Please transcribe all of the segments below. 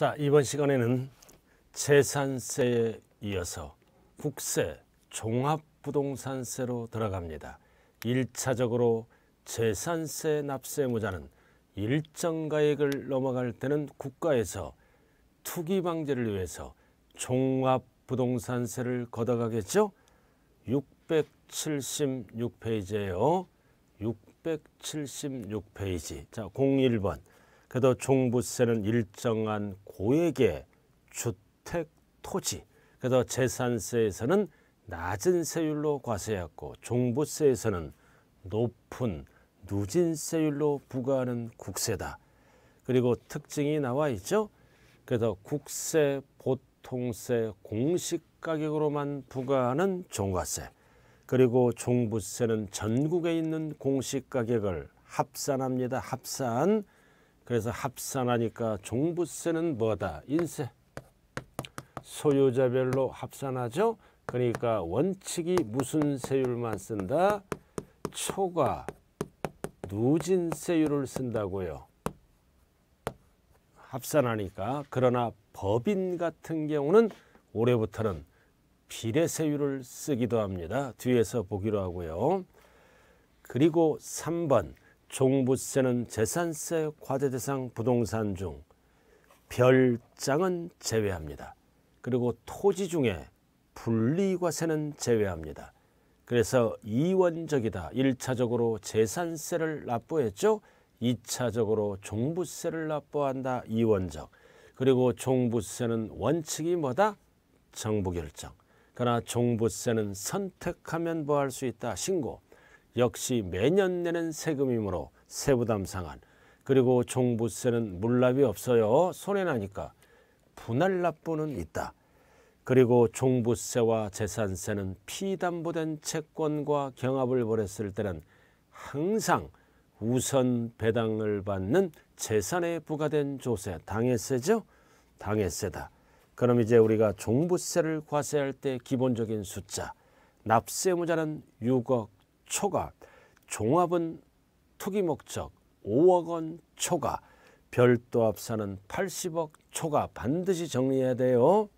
자, 이번 시간에는 재산세에 이어서 국세, 종합부동산세로 들어갑니다. 1차적으로 재산세 납세무자는 일정 가액을 넘어갈 때는 국가에서 투기 방제를 위해서 종합부동산세를 걷어가겠죠? 676페이지에요. 676페이지. 자, 01번. 그래도 종부세는 일정한 고액의 주택 토지 그래서 재산세에서는 낮은 세율로 과세했고 종부세에서는 높은 누진세율로 부과하는 국세다. 그리고 특징이 나와 있죠. 그래서 국세, 보통세, 공시가격으로만 부과하는 종과세 그리고 종부세는 전국에 있는 공시가격을 합산합니다. 합산 그래서 합산하니까 종부세는 뭐다? 인세. 소유자별로 합산하죠. 그러니까 원칙이 무슨 세율만 쓴다? 초과 누진세율을 쓴다고요. 합산하니까 그러나 법인 같은 경우는 올해부터는 비례세율을 쓰기도 합니다. 뒤에서 보기로 하고요. 그리고 3번 종부세는 재산세 과세대상 부동산 중 별장은 제외합니다. 그리고 토지 중에 분리과세는 제외합니다. 그래서 이원적이다. 1차적으로 재산세를 납부했죠. 2차적으로 종부세를 납부한다. 이원적. 그리고 종부세는 원칙이 뭐다? 정부결정. 그러나 종부세는 선택하면 뭐할 수 있다. 신고. 역시 매년 내는 세금이므로 세부담 상한 그리고 종부세는 물납이 없어요. 손해나니까 분할 납부는 있다. 그리고 종부세와 재산세는 피담보된 채권과 경합을 벌였을 때는 항상 우선 배당을 받는 재산에 부과된 조세, 당해세죠? 당해세다. 그럼 이제 우리가 종부세를 과세할 때 기본적인 숫자, 납세무자는 6억 초과, 종합은 투기 목적 5억 원 초과, 별도 합산은 80억 초과 반드시 정리해야 돼요.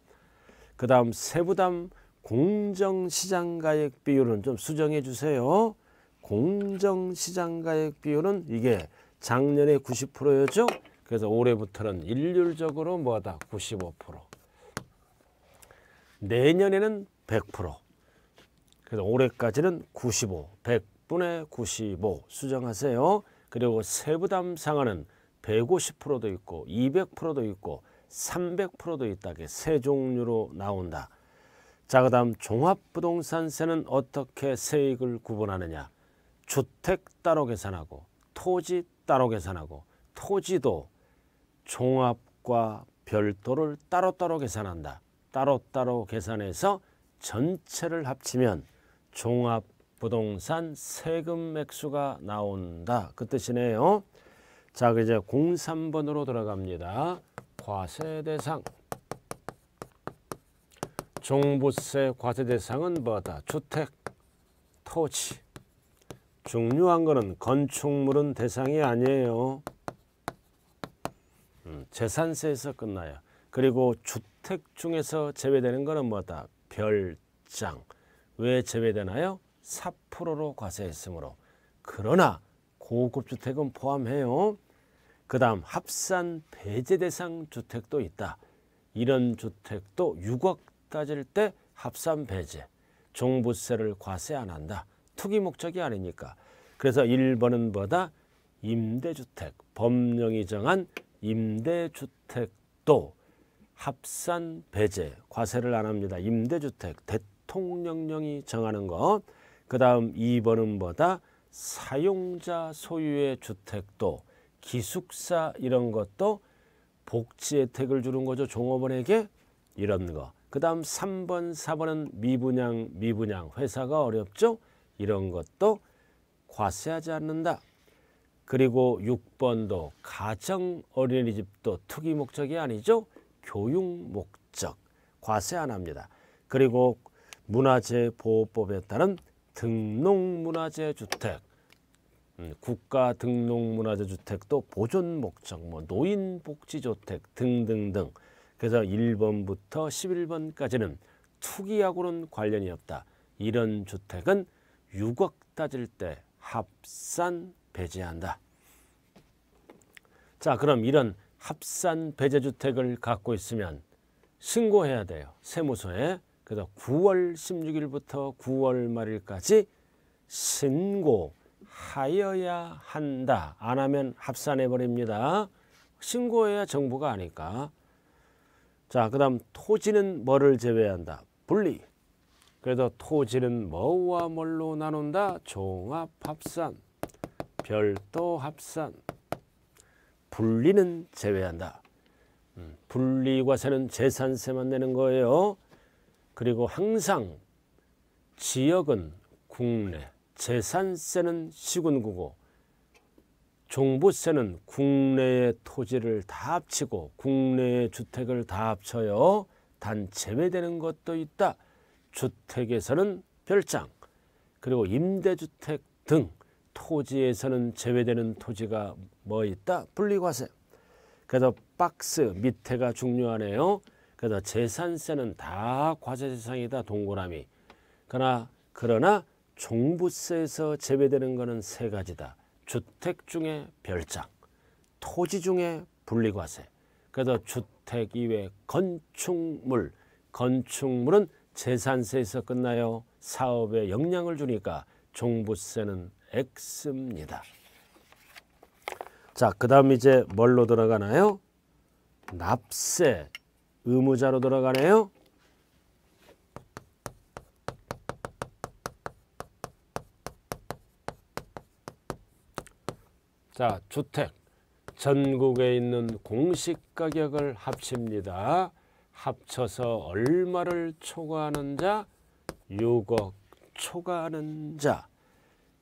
그 다음 세부담 공정시장가액 비율은 좀 수정해 주세요. 공정시장가액 비율은 이게 작년에 90%였죠. 그래서 올해부터는 일률적으로 뭐다 95% 내년에는 100% 그래서 올해까지는 95, 100분의 95 수정하세요. 그리고 세부담 상한은 150%도 있고 200%도 있고 300%도 있다게 세 종류로 나온다. 자, 그다음 종합부동산세는 어떻게 세액을 구분하느냐? 주택 따로 계산하고 토지 따로 계산하고 토지도 종합과 별도를 따로따로 계산한다. 따로따로 계산해서 전체를 합치면 종합부동산 세금 액수가 나온다. 그 뜻이네요. 자, 이제 03번으로 들어갑니다. 과세 대상. 종부세 과세 대상은 뭐다? 주택, 토지. 중요한 거는 건축물은 대상이 아니에요. 음, 재산세에서 끝나요. 그리고 주택 중에서 제외되는 거는 뭐다? 별장. 왜 제외되나요? 4%로 과세했으므로. 그러나 고급 주택은 포함해요. 그 다음 합산 배제 대상 주택도 있다. 이런 주택도 6억 따질 때 합산 배제, 종부세를 과세 안 한다. 투기 목적이 아니니까. 그래서 1번은 뭐다? 임대주택, 법령이 정한 임대주택도 합산 배제, 과세를 안 합니다. 임대주택, 대통령령이 정하는 것. 그 다음 2번은 뭐다? 사용자 소유의 주택도 기숙사 이런 것도 복지 혜택을 주는 거죠. 종업원에게 이런 거. 그 다음 3번, 4번은 미분양, 미분양. 회사가 어렵죠. 이런 것도 과세하지 않는다. 그리고 6번도 가정 어린이집도 투기 목적이 아니죠. 교육 목적. 과세 안 합니다. 그리고 문화재보호법에 따른 등록문화재 주택 음, 국가 등록문화재 주택도 보존 목적 뭐 노인 복지 주택 등등등 그래서 1번부터 11번까지는 투기하고는 관련이 없다. 이런 주택은 6억 따질 때 합산 배제한다. 자 그럼 이런 합산 배제주택을 갖고 있으면 신고해야 돼요. 세무서에 그래서 9월 16일부터 9월 말일까지 신고하여야 한다. 안 하면 합산해버립니다. 신고해야 정부가 아니까. 자, 그 다음 토지는 뭐를 제외한다. 분리. 그래서 토지는 뭐와 뭘로 나눈다. 종합합산, 별도합산. 분리는 제외한다. 음, 분리과세는 재산세만 내는 거예요. 그리고 항상 지역은 국내, 재산세는 시군구고 종부세는 국내의 토지를 다 합치고 국내의 주택을 다 합쳐요. 단 제외되는 것도 있다. 주택에서는 별장, 그리고 임대주택 등 토지에서는 제외되는 토지가 뭐 있다? 분리과세. 그래서 박스 밑에가 중요하네요. 그래서 재산세는 다 과세대상이다 동그라미. 그러나 그러나 종부세에서 제외되는 것은 세 가지다. 주택 중에 별장, 토지 중에 분리과세. 그래서 주택 이외 건축물, 건축물은 재산세에서 끝나요. 사업에 영향을 주니까 종부세는 X입니다. 자, 그 다음 이제 뭘로 들어가나요? 납세. 의무자로 들어가네요. 자, 주택. 전국에 있는 공시가격을 합칩니다. 합쳐서 얼마를 초과하는 자? 6억 초과하는 자.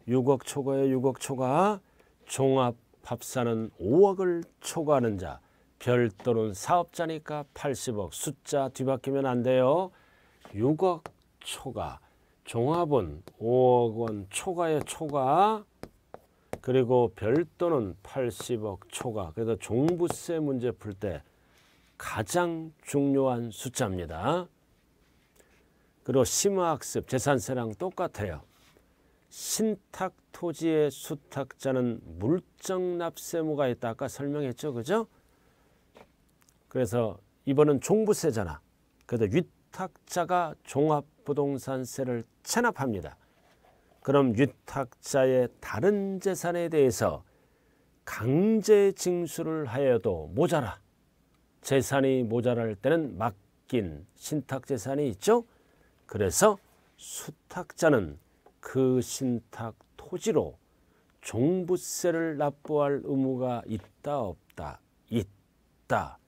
6억 초과에 6억 초과. 종합 합산은 5억을 초과하는 자. 별도는 사업자니까 80억 숫자 뒤바뀌면 안 돼요. 6억 초과 종합은 5억 원 초과의 초과 그리고 별도는 80억 초과 그래서 종부세 문제 풀 때 가장 중요한 숫자입니다. 그리고 심화학습 재산세랑 똑같아요. 신탁 토지의 수탁자는 물정납세무가 있다 아까 설명했죠 그죠? 그래서 이번은 종부세잖아. 그래서 위탁자가 종합부동산세를 체납합니다. 그럼 위탁자의 다른 재산에 대해서 강제 징수를 하여도 모자라. 재산이 모자랄 때는 맡긴 신탁 재산이 있죠. 그래서 수탁자는 그 신탁 토지로 종부세를 납부할 의무가 있다 없다 있다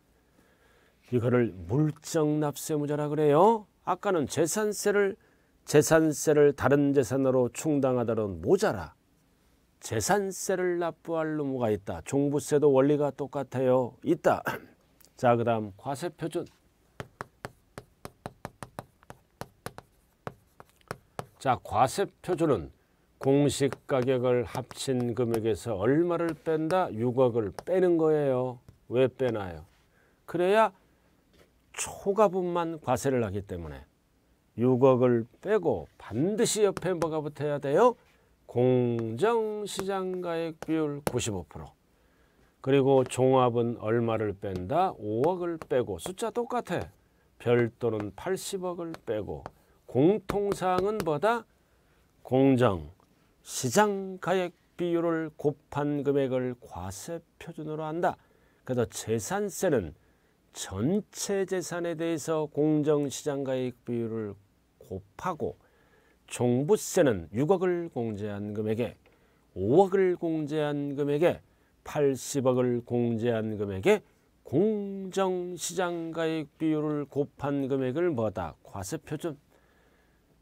이거를 물정납세무자라 그래요. 아까는 재산세를 재산세를 다른 재산으로 충당하다는 모자라 재산세를 납부할 의무가 있다. 종부세도 원리가 똑같아요. 있다. 자, 그 다음 과세표준. 자, 과세표준은 공시가격을 합친 금액에서 얼마를 뺀다? 6억을 빼는 거예요. 왜 빼나요? 그래야 초과분만 과세를 하기 때문에 6억을 빼고 반드시 옆에 뭐가 붙어야 돼요? 공정시장가액 비율 95% 그리고 종합은 얼마를 뺀다? 5억을 빼고 숫자 똑같아 별도는 80억을 빼고 공통사항은 뭐다? 공정, 시장가액 비율을 곱한 금액을 과세 표준으로 한다. 그래서 재산세는 전체 재산에 대해서 공정시장가액 비율을 곱하고 종부세는 6억을 공제한 금액에 5억을 공제한 금액에 80억을 공제한 금액에 공정시장가액 비율을 곱한 금액을 뭐다? 과세표준.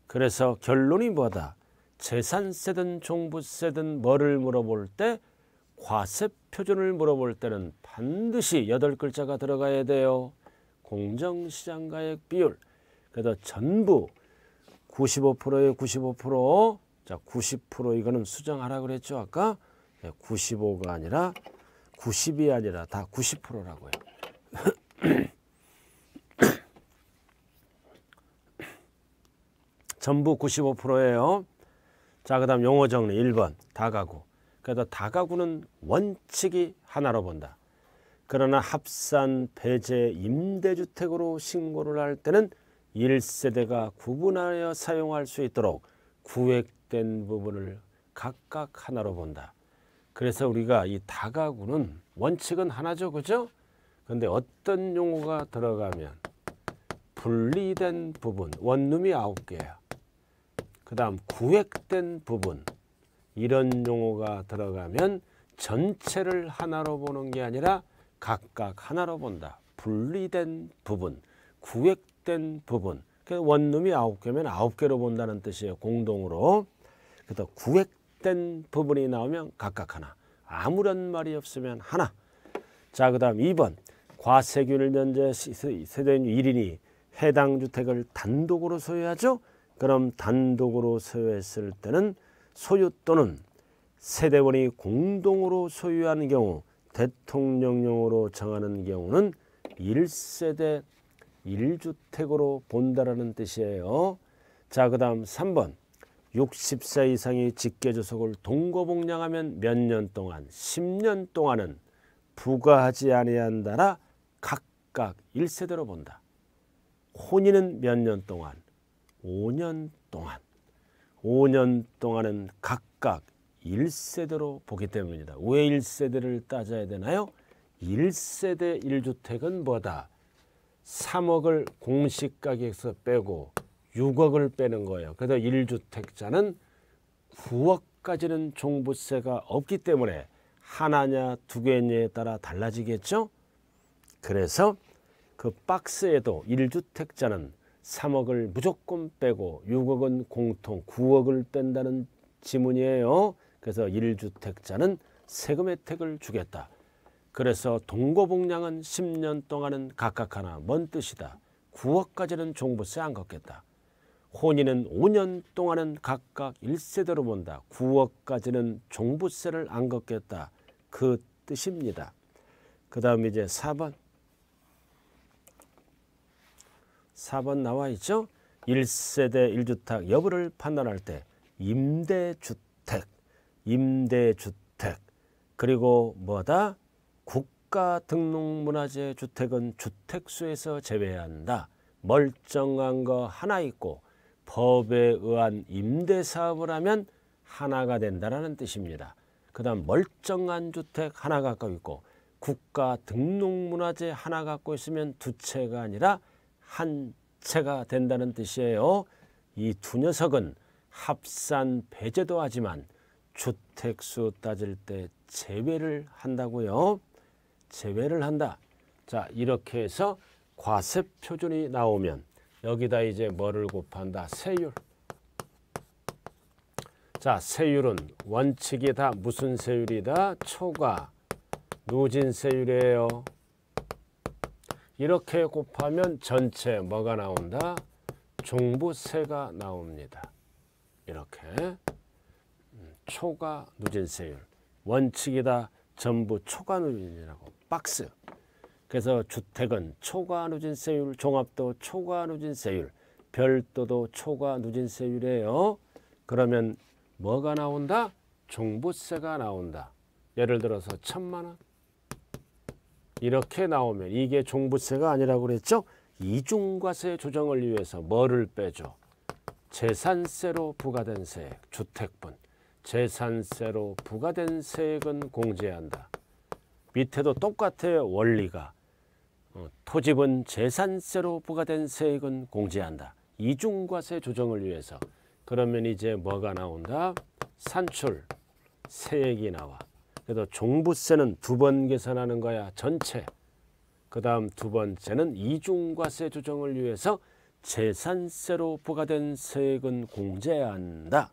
그래서 결론이 뭐다? 재산세든 종부세든 뭐를 물어볼 때 과세 표준을 물어볼 때는 반드시 여덟 글자가 들어가야 돼요. 공정시장가액 비율. 그래서 전부 95%에 95%, 자90% 이거는 수정하라 그랬죠 아까? 95가 아니라 90이 아니라 다 90%라고 해요. 전부 95%예요. 자, 그 다음 용어 정리 1번 다 가고 그래서 다가구는 원칙이 하나로 본다. 그러나 합산, 배제, 임대주택으로 신고를 할 때는 1세대가 구분하여 사용할 수 있도록 구획된 부분을 각각 하나로 본다. 그래서 우리가 이 다가구는 원칙은 하나죠. 그죠? 근데 어떤 용어가 들어가면 분리된 부분, 원룸이 아홉 개야. 그 다음 구획된 부분, 이런 용어가 들어가면 전체를 하나로 보는 게 아니라 각각 하나로 본다. 분리된 부분, 구획된 부분. 그래서 원룸이 아홉 개면 아홉 개로 본다는 뜻이에요. 공동으로. 그래서 구획된 부분이 나오면 각각 하나. 아무런 말이 없으면 하나. 자, 그 다음 2번. 과세균을 면제 세대인 1인이 해당 주택을 단독으로 소유하죠. 그럼 단독으로 소유했을 때는 소유 또는 세대원이 공동으로 소유하는 경우 대통령령으로 정하는 경우는 1세대 1주택으로 본다라는 뜻이에요. 자, 그 다음 3번 60세 이상이 직계조속을 동거복량하면 몇 년 동안 10년 동안은 부과하지 아니한다라 각각 1세대로 본다. 혼인은 몇 년 동안 5년 동안 5년 동안은 각각 1세대로 보기 때문이다. 왜 1세대를 따져야 되나요? 1세대 1주택은 뭐다? 3억을 공시가격에서 빼고 6억을 빼는 거예요. 그래서 1주택자는 9억까지는 종부세가 없기 때문에 하나냐 두 개냐에 따라 달라지겠죠? 그래서 그 박스에도 1주택자는 3억을 무조건 빼고 6억은 공통 9억을 뺀다는 지문이에요. 그래서 1주택자는 세금 혜택을 주겠다. 그래서 동거봉량은 10년 동안은 각각 하나 먼 뜻이다. 9억까지는 종부세 안 걷겠다. 혼인은 5년 동안은 각각 1세대로 본다. 9억까지는 종부세를 안 걷겠다. 그 뜻입니다. 그 다음 이제 4번 4번 나와 있죠. 1세대 1주택 여부를 판단할 때 임대주택, 임대주택, 그리고 뭐다? 국가 등록문화재 주택은 주택수에서 제외 한다. 멀쩡한 거 하나 있고 법에 의한 임대사업을 하면 하나가 된다라는 뜻입니다. 그 다음 멀쩡한 주택 하나 갖고 있고 국가 등록문화재 하나 갖고 있으면 두 채가 아니라 한채가 된다는 뜻이에요. 이 두 녀석은 합산 배제도 하지만 주택수 따질 때 제외를 한다고요. 제외를 한다. 자 이렇게 해서 과세표준이 나오면 여기다 이제 뭐를 곱한다? 세율. 자 세율은 원칙이 다 무슨 세율이다? 초과 누진세율이에요. 이렇게 곱하면 전체 뭐가 나온다? 종부세가 나옵니다. 이렇게 음, 초과 누진세율 원칙이다. 전부 초과 누진이라고 박스. 그래서 주택은 초과 누진세율, 종합도 초과 누진세율, 별도도 초과 누진세율이에요. 그러면 뭐가 나온다? 종부세가 나온다. 예를 들어서 천만 원. 이렇게 나오면 이게 종부세가 아니라고 그랬죠? 이중과세 조정을 위해서 뭐를 빼죠? 재산세로 부과된 세액, 주택분. 재산세로 부과된 세액은 공제한다. 밑에도 똑같아요. 원리가. 어, 토지분 재산세로 부과된 세액은 공제한다. 이중과세 조정을 위해서. 그러면 이제 뭐가 나온다? 산출, 세액이 나와. 그래서 종부세는 두 번 계산하는 거야 전체 그 다음 두 번째는 이중과세 조정을 위해서 재산세로 부과된 세액은 공제한다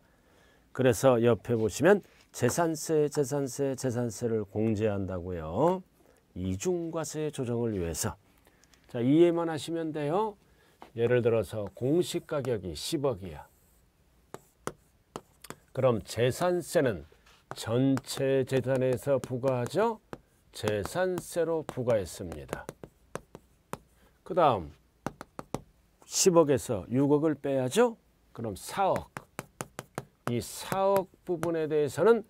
그래서 옆에 보시면 재산세 재산세 재산세를 공제한다고요 이중과세 조정을 위해서 자 이해만 하시면 돼요 예를 들어서 공시가격이 10억이야 그럼 재산세는 전체 재산에서 부과하죠. 재산세로 부과했습니다. 그 다음 10억에서 6억을 빼야죠. 그럼 4억. 이 4억 부분에 대해서는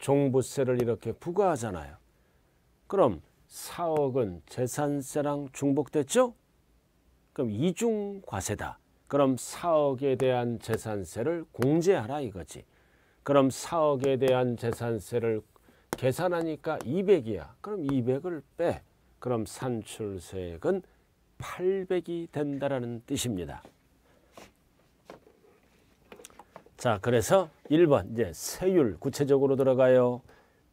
종부세를 이렇게 부과하잖아요. 그럼 4억은 재산세랑 중복됐죠? 그럼 이중과세다. 그럼 4억에 대한 재산세를 공제하라 이거지. 그럼 4억에 대한 재산세를 계산하니까 200이야. 그럼 200을 빼. 그럼 산출세액은 800이 된다라는 뜻입니다. 자, 그래서 1번 이제 세율 구체적으로 들어가요.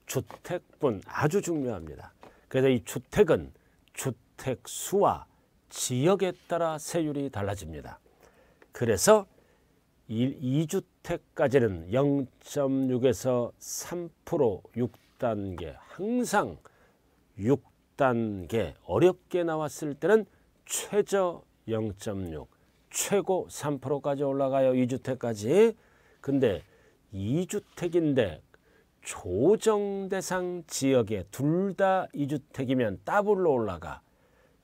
주택분 아주 중요합니다. 그래서 이 주택은 주택 수와 지역에 따라 세율이 달라집니다. 그래서 2주택 재테까지는 0.6에서 3% 6단계 항상 6단계 어렵게 나왔을 때는 최저 0.6 최고 3%까지 올라가요. 2주택까지. 근데 2주택인데 조정 대상 지역에 둘 다 2주택이면 더블로 올라가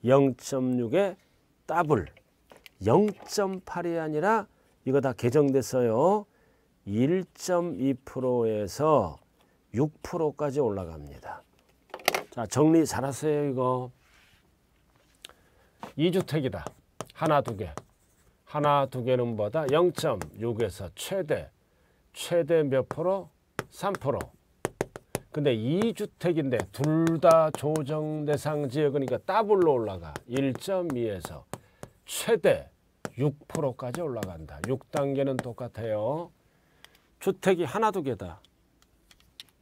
0.6에 더블 0.8이 아니라 이거 다 개정됐어요. 1.2%에서 6%까지 올라갑니다. 자, 정리 잘하세요, 이거. 2주택이다. 하나, 두 개. 하나, 두 개는 뭐다? 0.6에서 최대. 최대 몇 프로? 3%. 근데 2주택인데 둘 다 조정 대상 지역이니까 더블로 올라가. 1.2에서 최대 6%까지 올라간다. 6단계는 똑같아요. 주택이 하나 두 개다.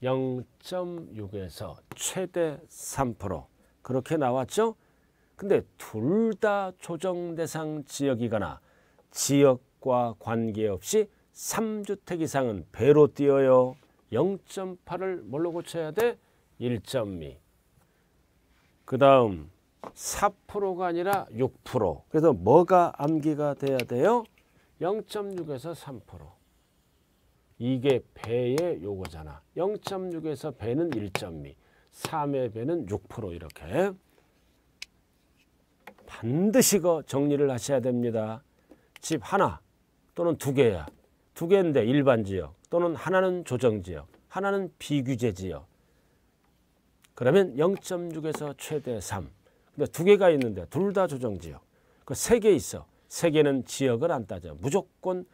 0.6에서 최대 3% 그렇게 나왔죠. 근데 둘 다 조정 대상 지역이거나 지역과 관계없이 3주택 이상은 배로 뛰어요. 0.8을 뭘로 고쳐야 돼? 1.2. 그 다음 4%가 아니라 6%. 그래서 뭐가 암기가 돼야 돼요? 0.6에서 3%. 이게 배의 요거잖아. 0.6에서 배는 1.2, 3의 배는 6% 이렇게. 반드시 그 정리를 하셔야 됩니다. 집 하나 또는 두 개야. 두 개인데 일반 지역 또는 하나는 조정 지역, 하나는 비규제 지역. 그러면 0.6에서 최대 3. 근데 두 개가 있는데 둘 다 조정 지역. 그 세 개 있어. 세 개는 지역을 안 따져. 무조건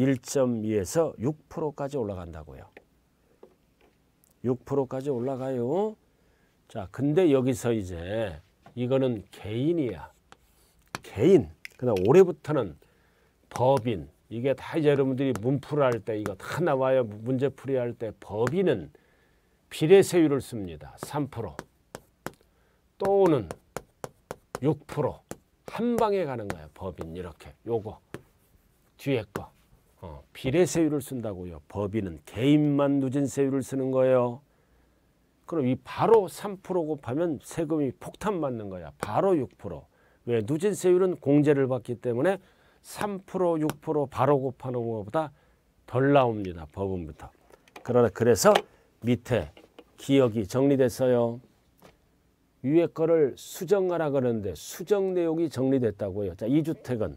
1.2에서 6%까지 올라간다고요. 6%까지 올라가요. 자, 근데 여기서 이제 이거는 개인이야. 개인. 그다음 올해부터는 법인. 이게 다 이제 여러분들이 문풀 할때 이거 다 나와요. 문제풀이 할때 법인은 비례세율을 씁니다. 3% 또는 6%한 방에 가는 거예요. 법인 이렇게 요거 뒤에 거 어, 비례세율을 쓴다고요. 법인은 개인만 누진세율을 쓰는 거예요. 그럼 이 바로 3% 곱하면 세금이 폭탄 맞는 거야. 바로 6%. 왜? 누진세율은 공제를 받기 때문에 3% 6% 바로 곱하는 것보다 덜 나옵니다. 법은부터. 그러나 그래서 밑에 기억이 정리됐어요. 위에 거를 수정하라 그러는데 수정 내용이 정리됐다고요. 자, 이주택은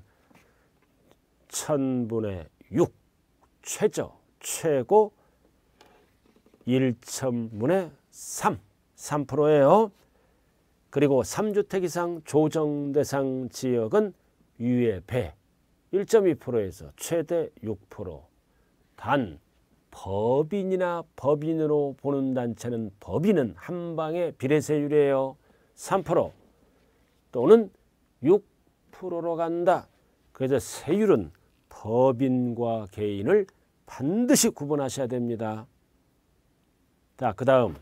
1000분의 6 최저 최고 1천분의 3 3%예요. 그리고 3주택 이상 조정 대상 지역은 유예 배 1.2%에서 최대 6%단 법인이나 법인으로 보는 단체는 법인은 한 방에 비례세율이에요. 3% 또는 6%로 간다. 그래서 세율은 법인과 개인을 반드시 구분하셔야 됩니다. 자, 그 다음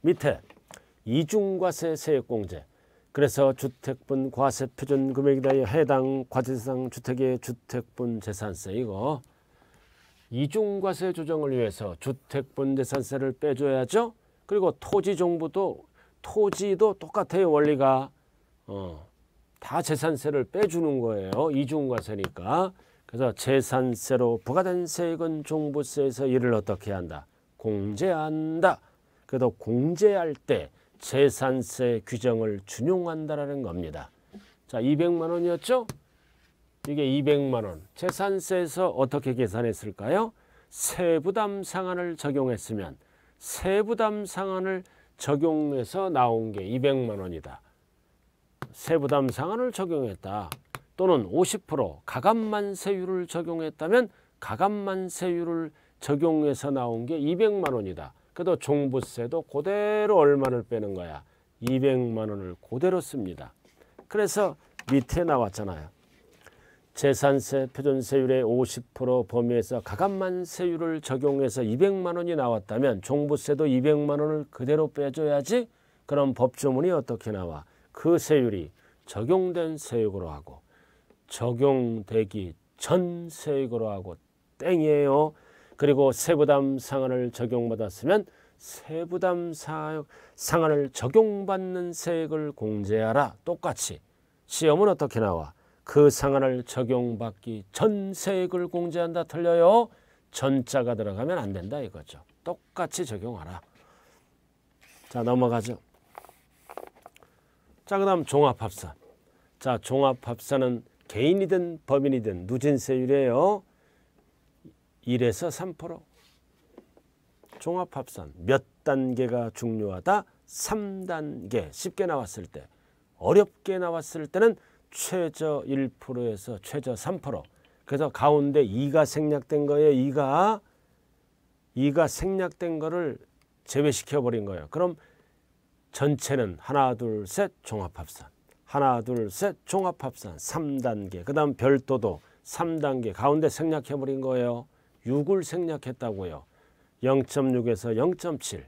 밑에 이중과세 세액공제 그래서 주택분 과세 표준 금액에 대해 해당 과세상 주택의 주택분 재산세 이거 이중과세 조정을 위해서 주택분 재산세를 빼줘야죠. 그리고 토지 정부도 토지도 똑같아요 원리가 어, 다 재산세를 빼주는 거예요. 이중과세니까. 그래서 재산세로 부과된 세액은 종부세에서 이를 어떻게 한다? 공제한다. 그래서 공제할 때 재산세 규정을 준용한다라는 겁니다. 자, 200만 원이었죠? 이게 200만 원. 재산세에서 어떻게 계산했을까요? 세부담 상한을 적용했으면 세부담 상한을 적용해서 나온 게 200만 원이다. 세부담 상한을 적용했다 또는 50% 가감만세율을 적용했다면 가감만세율을 적용해서 나온 게 200만 원이다. 그래도 종부세도 그대로 얼마를 빼는 거야. 200만 원을 그대로 씁니다. 그래서 밑에 나왔잖아요. 재산세 표준세율의 50% 범위에서 가감만세율을 적용해서 200만 원이 나왔다면 종부세도 200만 원을 그대로 빼줘야지 그럼 법조문이 어떻게 나와? 그 세율이 적용된 세액으로 하고 적용되기 전세액으로 하고 땡이에요. 그리고 세부담 상한을 적용받았으면 세부담 상한을 적용받는 세액을 공제하라. 똑같이 시험은 어떻게 나와? 그 상한을 적용받기 전 세액을 공제한다. 틀려요. 전자가 들어가면 안 된다 이거죠. 똑같이 적용하라. 자 넘어가죠. 자, 그 다음 종합합사. 자, 종합합사는 개인이든 법인이든 누진세율이에요. 1에서 3%. 종합합산 몇 단계가 중요하다? 3단계 쉽게 나왔을 때 어렵게 나왔을 때는 최저 1%에서 최저 3% 그래서 가운데 2가 생략된 거예요. 2가 2가 생략된 거를 제외시켜 버린 거예요. 그럼 전체는 하나 둘 셋 종합합산 하나 둘 셋 종합합산 3단계 그 다음 별도도 3단계 가운데 생략해버린 거예요. 6을 생략했다고요. 0.6에서 0.7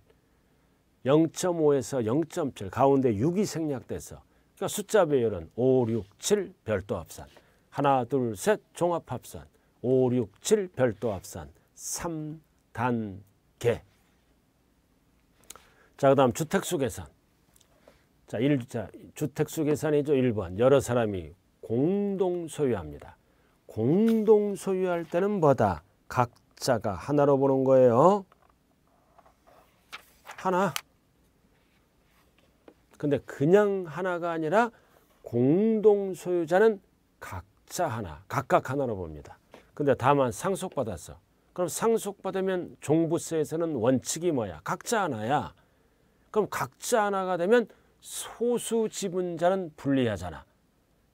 0.5에서 0.7 가운데 6이 생략돼서 그러니까 숫자 배열은 5, 6, 7 별도 합산 하나, 둘, 셋 종합 합산 5, 6, 7 별도 합산 3단계 자, 그 다음 주택수 계산 자, 1, 자 주택수 계산이죠. 1번. 여러 사람이 공동 소유합니다. 공동 소유할 때는 뭐다? 각자가 하나로 보는 거예요. 하나. 근데 그냥 하나가 아니라 공동 소유자는 각자 하나, 각각 하나로 봅니다. 근데 다만 상속받았어. 그럼 상속받으면 종부세에서는 원칙이 뭐야? 각자 하나야. 그럼 각자 하나가 되면 소수 지분자는 불리하잖아.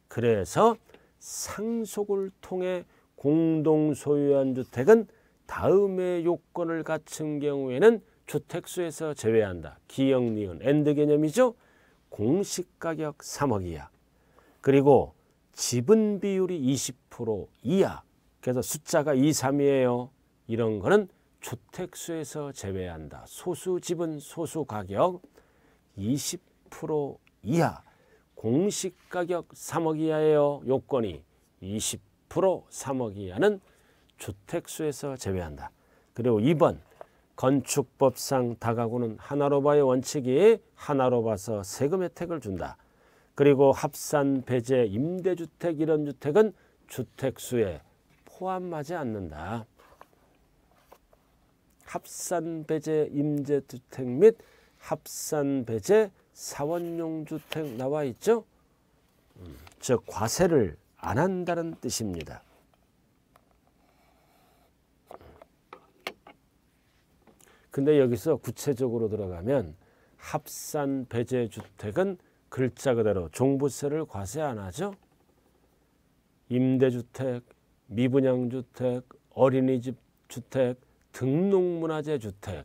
그래서 상속을 통해 공동 소유한 주택은 다음의 요건을 갖춘 경우에는 주택수에서 제외한다. 기역, 니은, 엔드 개념이죠. 공시가격 3억 이하 그리고 지분 비율이 20% 이하. 그래서 숫자가 2, 3이에요. 이런 거는 주택수에서 제외한다. 소수 지분, 소수 가격 20% 2 0 이하 공시가격 3억 이하예요. 요건이 20% 3억 이하는 주택수에서 제외한다. 그리고 2번 건축법상 다가구는 하나로 봐의 원칙이 하나로 봐서 세금 혜택을 준다. 그리고 합산, 배제, 임대주택 이런 주택은 주택수에 포함하지 않는다. 합산, 배제, 임대주택 및 합산, 배제, 사원용 주택 나와 있죠? 음, 과세를 안 한다는 뜻입니다. 근데 여기서 구체적으로 들어가면 합산 배제 주택은 글자 그대로 종부세를 과세 안 하죠. 임대주택, 미분양주택, 어린이집 주택, 등록문화재 주택,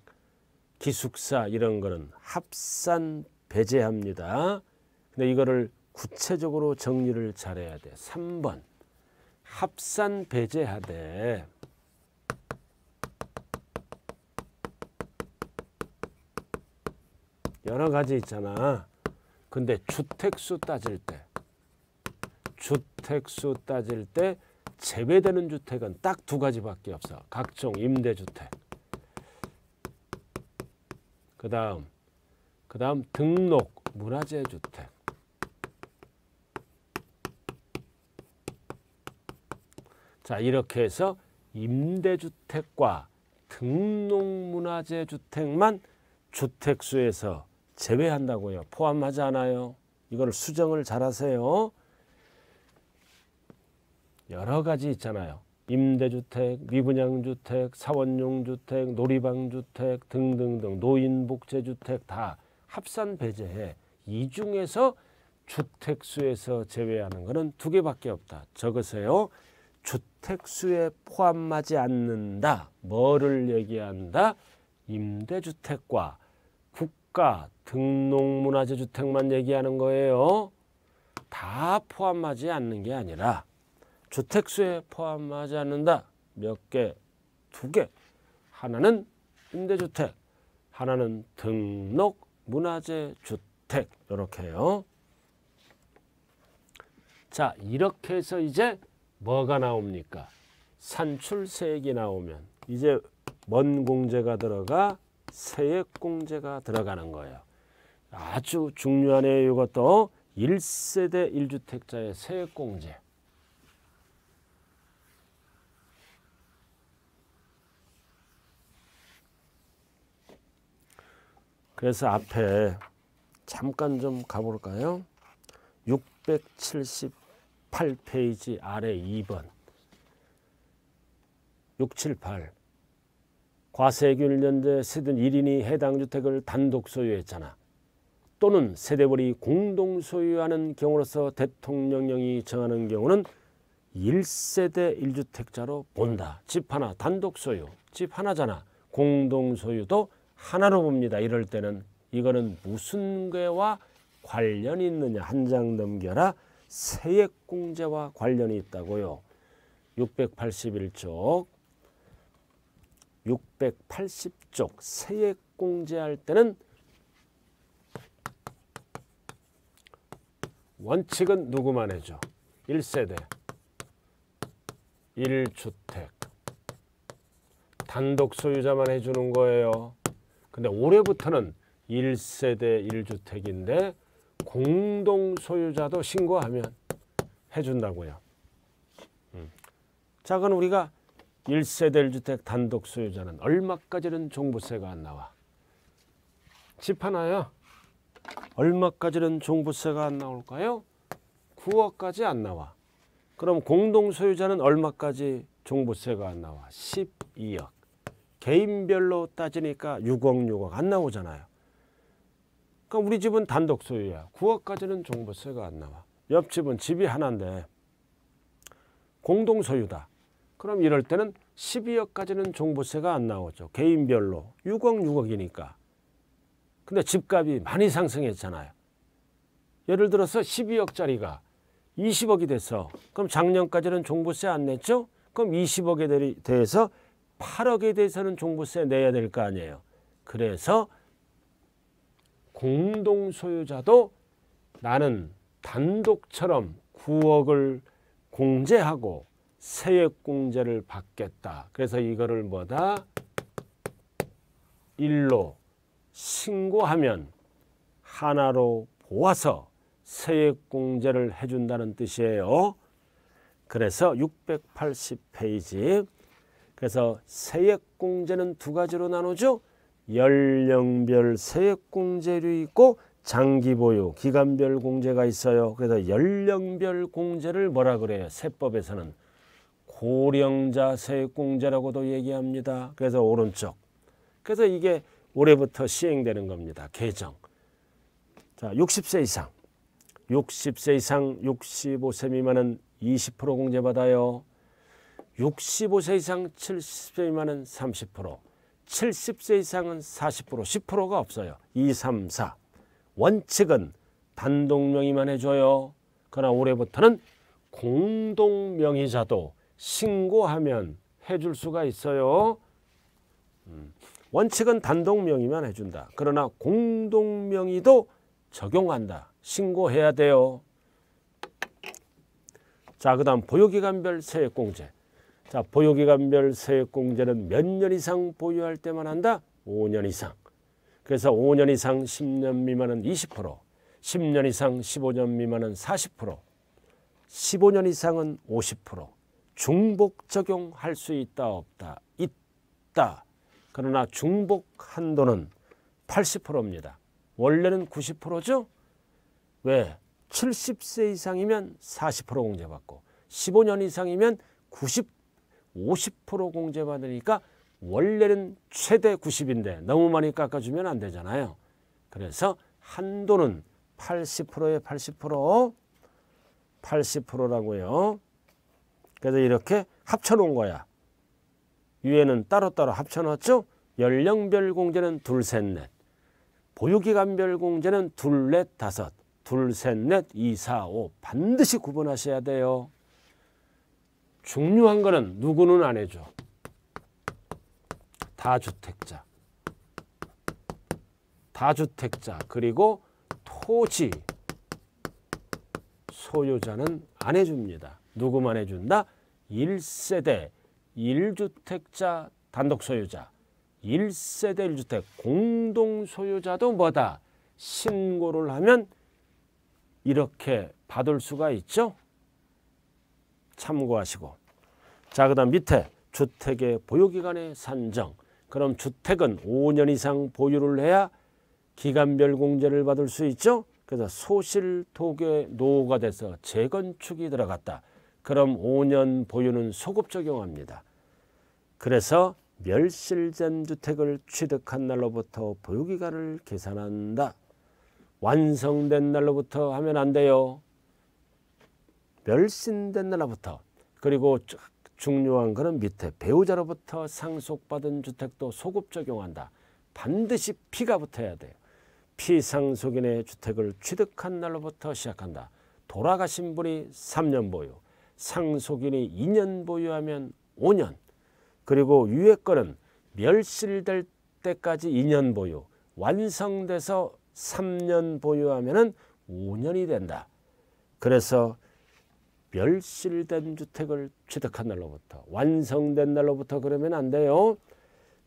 기숙사 이런 거는 합산 배제합니다. 근데 이거를 구체적으로 정리를 잘해야 돼. 3번 합산 배제하되 여러 가지 있잖아. 근데 주택수 따질 때 주택수 따질 때 제외되는 주택은 딱 두 가지밖에 없어. 각종 임대주택. 그 다음 그 다음 등록 문화재 주택 자 이렇게 해서 임대주택과 등록문화재 주택만 주택수에서 제외한다고요. 포함하지 않아요. 이걸 수정을 잘하세요. 여러 가지 있잖아요. 임대주택, 미분양주택, 사원용주택, 놀이방주택 등등등 노인복제주택 다 합산 배제해 이 중에서 주택수에서 제외하는 것은 두 개밖에 없다. 적으세요. 주택수에 포함하지 않는다. 뭐를 얘기한다? 임대주택과 국가 등록문화재 주택만 얘기하는 거예요. 다 포함하지 않는 게 아니라 주택수에 포함하지 않는다. 몇 개? 두 개. 하나는 임대주택, 하나는 등록 문화재 주택 이렇게요. 자 이렇게 해서 이제 뭐가 나옵니까? 산출세액이 나오면 이제 먼 공제가 들어가 세액 공제가 들어가는 거예요. 아주 중요하네요. 이것도 1세대 1주택자의 세액 공제. 그래서 앞에 잠깐 좀 가볼까요? 678페이지 아래 2번 678 과세균련제 세든 1인이 해당 주택을 단독 소유했잖아. 또는 세대벌이 공동 소유하는 경우로서 대통령령이 정하는 경우는 1세대 1주택자로 본다. 집 하나 단독 소유, 집 하나잖아. 공동 소유도 하나로 봅니다. 이럴 때는 이거는 무슨 괴와 관련이 있느냐 한 장 넘겨라 세액공제와 관련이 있다고요. 681쪽 680쪽 세액공제할 때는 원칙은 누구만 해줘? 1세대 1주택 단독 소유자만 해주는 거예요. 근데 올해부터는 1세대 1주택인데 공동 소유자도 신고하면 해준다고요. 음. 자, 그럼 우리가 1세대 1주택 단독 소유자는 얼마까지는 종부세가 안 나와? 집 하나요? 얼마까지는 종부세가 안 나올까요? 9억까지 안 나와. 그럼 공동 소유자는 얼마까지 종부세가 안 나와? 12억. 개인별로 따지니까 6억 6억 안 나오잖아요. 그러니까 우리 집은 단독 소유야. 9억까지는 종부세가 안 나와. 옆집은 집이 하나인데 공동 소유다. 그럼 이럴 때는 12억까지는 종부세가 안 나오죠. 개인별로 6억 6억이니까. 근데 집값이 많이 상승했잖아요. 예를 들어서 12억짜리가 20억이 돼서 그럼 작년까지는 종부세 안 냈죠? 그럼 20억에 대해서 8억에 대해서는 종부세 내야 될 거 아니에요. 그래서 공동 소유자도 나는 단독처럼 9억을 공제하고 세액 공제를 받겠다. 그래서 이거를 뭐다? 1로 신고하면 하나로 보아서 세액 공제를 해준다는 뜻이에요. 그래서 680페이지 그래서 세액공제는 두 가지로 나누죠. 연령별 세액공제류 있고 장기보유 기간별 공제가 있어요. 그래서 연령별 공제를 뭐라 그래요? 세법에서는 고령자 세액공제라고도 얘기합니다. 그래서 오른쪽. 그래서 이게 올해부터 시행되는 겁니다. 개정. 자, 60세 이상. 60세 이상 65세 미만은 20% 공제받아요. 65세 이상 70세 미만은 30%, 70세 이상은 40%, 10%가 없어요. 2, 3, 4. 원칙은 단독명의만 해줘요. 그러나 올해부터는 공동명의자도 신고하면 해줄 수가 있어요. 음. 원칙은 단독명의만 해준다. 그러나 공동명의도 적용한다. 신고해야 돼요. 자, 그 다음 보유기간별 세액공제. 자, 보유기간별 세액공제는 몇 년 이상 보유할 때만 한다? 5년 이상. 그래서 5년 이상 10년 미만은 20%, 10년 이상 15년 미만은 40%, 15년 이상은 50%, 중복 적용할 수 있다 없다 있다. 그러나 중복 한도는 80%입니다. 원래는 90%죠? 왜? 70세 이상이면 40% 공제받고 15년 이상이면 90% 50% 공제받으니까 원래는 최대 90인데 너무 많이 깎아주면 안 되잖아요. 그래서 한도는 80%에 80% 80%라고요. 그래서 이렇게 합쳐놓은 거야. 위에는 따로따로 합쳐놨죠. 연령별 공제는 둘, 셋, 넷. 보유기간별 공제는 둘, 넷, 다섯. 둘, 셋, 넷, 이, 사, 오. 반드시 구분하셔야 돼요. 중요한 거는 누구는 안 해줘. 다주택자. 다주택자 그리고 토지 소유자는 안 해줍니다. 누구만 해준다? 1세대 1주택자 단독 소유자 1세대 1주택 공동 소유자도 뭐다? 신고를 하면 이렇게 받을 수가 있죠. 참고하시고 자그 다음 밑에 주택의 보유기간의 산정 그럼 주택은 5년 이상 보유를 해야 기간별 공제를 받을 수 있죠. 그래서 소실토계 노후가 돼서 재건축이 들어갔다. 그럼 5년 보유는 소급 적용합니다. 그래서 멸실된 주택을 취득한 날로부터 보유기간을 계산한다. 완성된 날로부터 하면 안 돼요. 멸신된 나라부터 그리고 중요한 것은 밑에 배우자로부터 상속받은 주택도 소급 적용한다. 반드시 피가 붙어야 돼요. 피상속인의 주택을 취득한 날로부터 시작한다. 돌아가신 분이 3년 보유, 상속인이 2년 보유하면 5년, 그리고 유예권은 멸실될 때까지 2년 보유, 완성돼서 3년 보유하면 5년이 된다. 그래서 멸실된 주택을 취득한 날로부터 완성된 날로부터 그러면 안 돼요.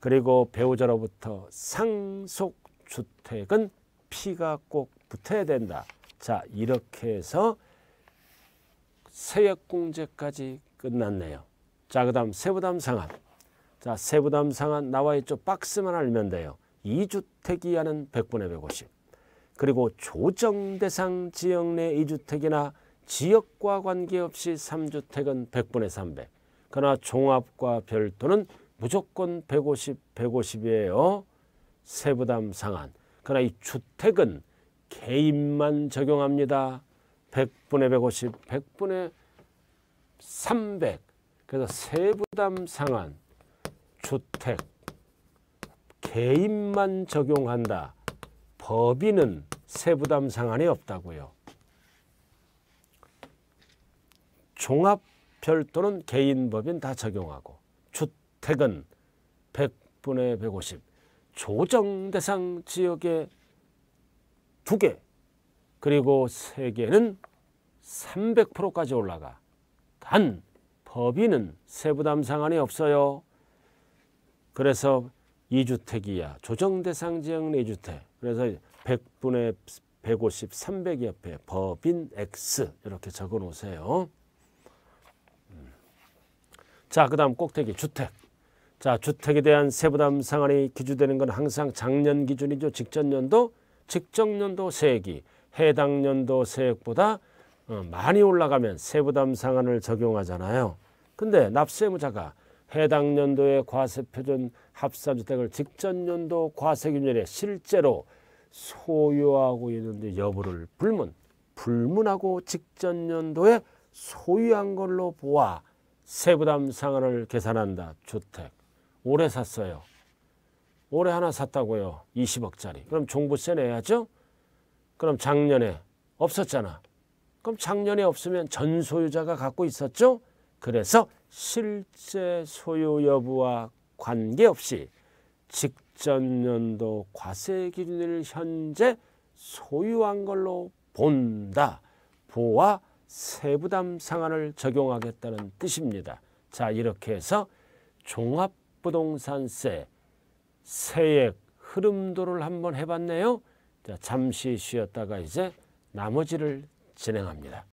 그리고 배우자로부터 상속 주택은 피가 꼭 붙어야 된다. 자 이렇게 해서 세액공제까지 끝났네요. 자그 다음 세부담 상한 자 세부담 상한 나와있죠. 박스만 알면 돼요. 2주택 이하는 100분의 150 그리고 조정대상 지역 내 2주택이나 지역과 관계없이 3주택은 100분의 300. 그러나 종합과 별도는 무조건 150, 150이에요. 세부담 상한. 그러나 이 주택은 개인만 적용합니다. 100분의 150, 100분의 300. 그래서 세부담 상한 주택 개인만 적용한다. 법인은 세부담 상한이 없다고요. 종합 별도는 개인법인 다 적용하고 주택은 100분의 150 조정 대상 지역에 두개 그리고 세 개는 300%까지 올라가 단 법인은 세부담 상한이 없어요. 그래서 2주택 이하 조정 대상 지역 내주택 그래서 100분의 150, 300 옆에 법인 X 이렇게 적어 놓으세요. 자, 그 다음 꼭대기 주택. 자, 주택에 대한 세부담 상한이 기준되는 건 항상 작년 기준이죠. 직전 연도, 직정 연도 세액이 해당 연도 세액보다 어, 많이 올라가면 세부담 상한을 적용하잖아요. 근데 납세의무자가 해당 연도의 과세표준 합산주택을 직전 연도 과세균율에 실제로 소유하고 있는데 여부를 불문, 불문하고 직전 연도에 소유한 걸로 보아 세부담 상환을 계산한다. 주택. 올해 샀어요. 올해 하나 샀다고요. 20억짜리. 그럼 종부세 내야죠? 그럼 작년에 없었잖아. 그럼 작년에 없으면 전 소유자가 갖고 있었죠? 그래서 실제 소유 여부와 관계없이 직전 연도 과세 기준을 현재 소유한 걸로 본다. 보아 세부담 상한을 적용하겠다는 뜻입니다. 자 이렇게 해서 종합부동산세 세액 흐름도를 한번 해봤네요. 자, 잠시 쉬었다가 이제 나머지를 진행합니다.